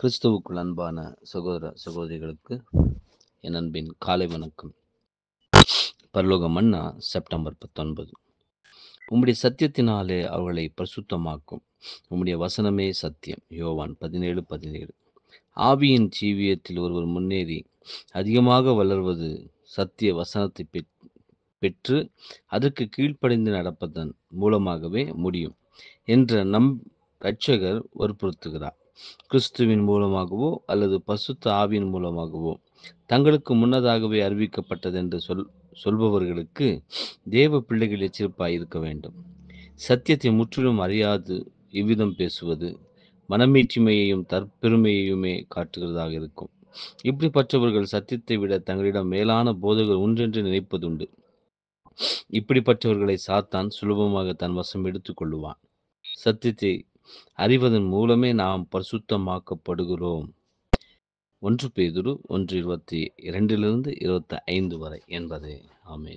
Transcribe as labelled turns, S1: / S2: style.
S1: கிறிஸ்துவுக்குள் அன்பான சகோதர சகோதரிகளுக்கு என் அன்பின் காலை வணக்கம் பரலோக மன்னா செப்டம்பர் பத்தொன்பது உம்முடைய சத்தியத்தினாலே அவர்களை பிரசுத்தமாக்கும் உம்முடைய வசனமே சத்தியம் யோவான் பதினேழு பதினேழு ஆவியின் ஜீவியத்தில் ஒருவர் முன்னேறி அதிகமாக வளர்வது சத்திய வசனத்தை பெற்று அதற்கு கீழ்ப்படைந்து நடப்பதன் மூலமாகவே முடியும் என்ற நம் ரட்சகர் வற்புறுத்துகிறார் கிறிஸ்துவின் மூலமாகவோ அல்லது பசுத்த ஆவியின் மூலமாகவோ தங்களுக்கு முன்னதாகவே அறிவிக்கப்பட்டது என்று சொல் சொல்பவர்களுக்கு தேவ பிள்ளைகள் எச்சரிப்பாக இருக்க வேண்டும் சத்தியத்தை முற்றிலும் அறியாது இவ்விதம் பேசுவது மனமீற்றுமையையும் தற்பெருமையையுமே காட்டுகிறதாக இருக்கும் இப்படிப்பட்டவர்கள் சத்தியத்தை விட தங்களிடம் மேலான போதகர் ஒன்றென்று நினைப்பதுண்டு இப்படிப்பட்டவர்களை சாத்தான் சுலபமாக தன் வசம் எடுத்துக் கொள்ளுவான் சத்தியத்தை அறிவதன் மூலமே நாம் பரிசுத்தமாக்கப்படுகிறோம் ஒன்று பேதுரு ஒன்று இருபத்தி இரண்டிலிருந்து இருபத்தி ஐந்து
S2: வரை என்பது ஆமே